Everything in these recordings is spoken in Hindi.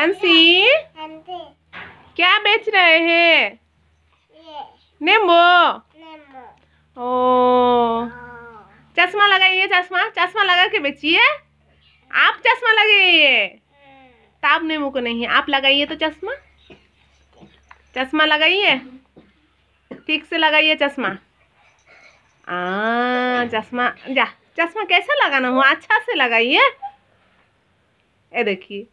फैंसी क्या बेच रहे हैं नींबू ओ चश्मा लगाइए चश्मा चश्मा लगा के बेचिए आप चश्मा लगाइए हम्म। ताप नींबू को नहीं आप लगाइए तो चश्मा चश्मा लगाइए ठीक से लगाइए चश्मा चश्मा जा चश्मा कैसे लगाना हुआ अच्छा से लगाइए ये देखिए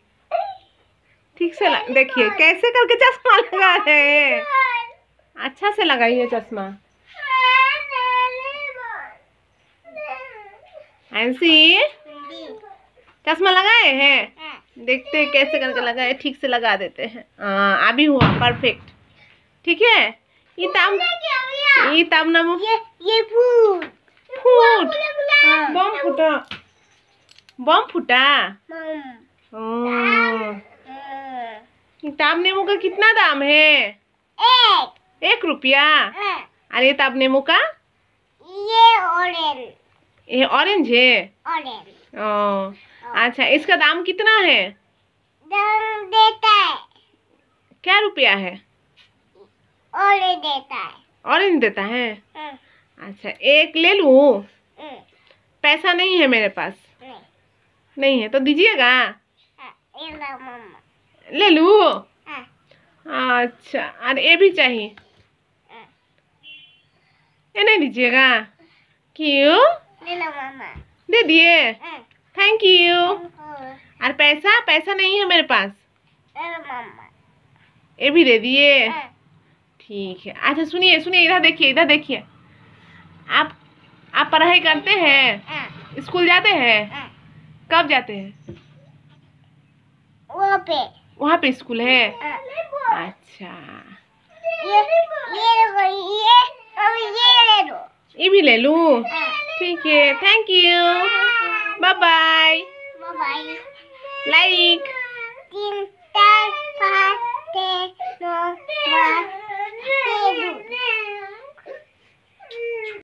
ठीक से देखिए कैसे करके चश्मा लगा रहे हैं अच्छा से लगाइए चश्मा ऐसी चश्मा लगाए हैं हाँ। देखते हैं कैसे करके लगाए ठीक से लगा देते हैं हाँ, अभी हुआ परफेक्ट ठीक है ये ताम ये ताम ये ये फूट फूट बम फूटा बम फूटा ताब नेमू का कितना दाम है एक एक रुपया हाँ। अरे ताब नेमू का ये ऑरेंज ये ऑरेंज है ऑरेंज ओ अच्छा इसका दाम कितना है दाम देता है क्या रुपया है ऑरेंज देता है ऑरेंज देता है हाँ। अच्छा एक ले लू हाँ। पैसा नहीं है मेरे पास नहीं, नहीं है तो दीजिएगा ले लू हाँ। अच्छा और ये भी चाहिए हाँ। ये नहीं दीजिएगा क्यों मामा दे दिए थैंक हाँ। यू और पैसा पैसा नहीं है मेरे पास ये भी दे दिए ठीक है अच्छा सुनिए सुनिए इधर देखिए इधर देखिए आप आप पढ़ाई करते हैं स्कूल जाते हैं कब जाते हैं पे वहाँ पे स्कूल है अच्छा ये ये ये ये भी ले लो ठीक है thank you bye bye like तीन चार पाँच छः